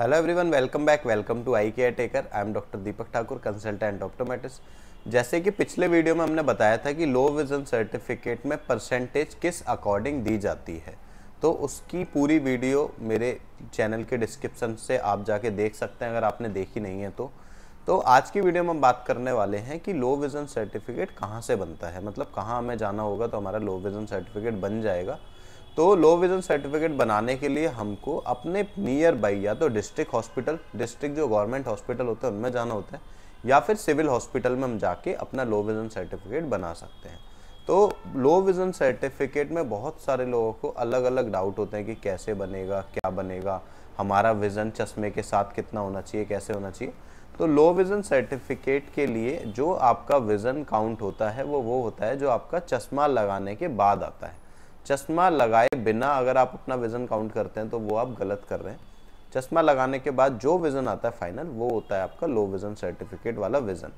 hello everyone welcome back welcome to eye care taker I am doctor Deepak Thakur consultant optometrist जैसे कि पिछले video में हमने बताया था कि लो विजन सर्टिफिकेट में परसेंटेज किस अकॉर्डिंग दी जाती है तो उसकी पूरी वीडियो मेरे चैनल के डिस्क्रिप्शन से आप जाके देख सकते हैं अगर आपने देखी नहीं है तो तो आज की वीडियो में हम बात करने वाले हैं कि लो विज़न सर्टिफिकेट कहाँ से बनता है मतलब कहाँ हमें जाना होगा तो हमारा लो विज़न सर्टिफिकेट बन जाएगा तो लो विज़न सर्टिफिकेट बनाने के लिए हमको अपने नियर बाई या तो डिस्ट्रिक्ट हॉस्पिटल डिस्ट्रिक्ट जो गवर्नमेंट हॉस्पिटल होते हैं उनमें जाना होता है या फिर सिविल हॉस्पिटल में हम जाके अपना लो विज़न सर्टिफिकेट बना सकते हैं तो लो विज़न सर्टिफिकेट में बहुत सारे लोगों को अलग अलग डाउट होते हैं कि कैसे बनेगा क्या बनेगा हमारा विज़न चश्मे के साथ कितना होना चाहिए कैसे होना चाहिए तो लो विज़न सर्टिफिकेट के लिए जो आपका विज़न काउंट होता है वो वो होता है जो आपका चश्मा लगाने के बाद आता है चश्मा लगाए बिना अगर आप अपना विज़न काउंट करते हैं तो वो आप गलत कर रहे हैं चश्मा लगाने के बाद जो विज़न आता है फाइनल वो होता है आपका लो विज़न सर्टिफिकेट वाला विज़न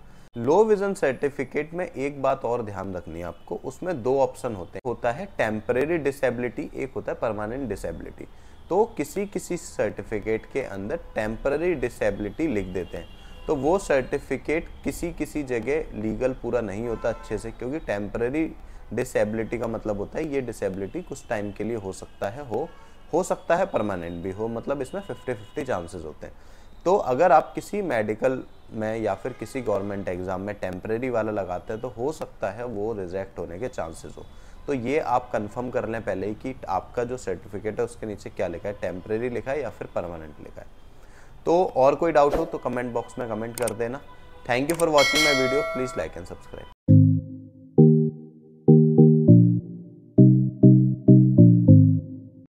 लो विज़न सर्टिफिकेट में एक बात और ध्यान रखनी है आपको उसमें दो ऑप्शन होते हैं होता है टेम्परेरी डिसेबिलिटी एक होता है परमानेंट डिसेबिलिटी तो किसी किसी सर्टिफिकेट के अंदर टेम्पररी डिसेबिलिटी लिख देते हैं तो वो सर्टिफिकेट किसी किसी जगह लीगल पूरा नहीं होता अच्छे से क्योंकि टेम्पररी डिसेबिलिटी का मतलब होता है ये डिसेबिलिटी कुछ टाइम के लिए हो सकता है हो हो सकता है परमानेंट भी हो मतलब इसमें फिफ्टी फिफ्टी चांसेस होते हैं तो अगर आप किसी मेडिकल में या फिर किसी गवर्नमेंट एग्ज़ाम में टेम्प्रेरी वाला लगाते हैं तो हो सकता है वो रिजेक्ट होने के चांसेस हो तो ये आप कंफर्म कर लें पहले ही कि आपका जो सर्टिफिकेट है उसके नीचे क्या लिखा है टेम्प्रेरी लिखा है या फिर परमानेंट लिखा है तो और कोई डाउट हो तो कमेंट बॉक्स में कमेंट कर देना thank you for watching my video please like and subscribe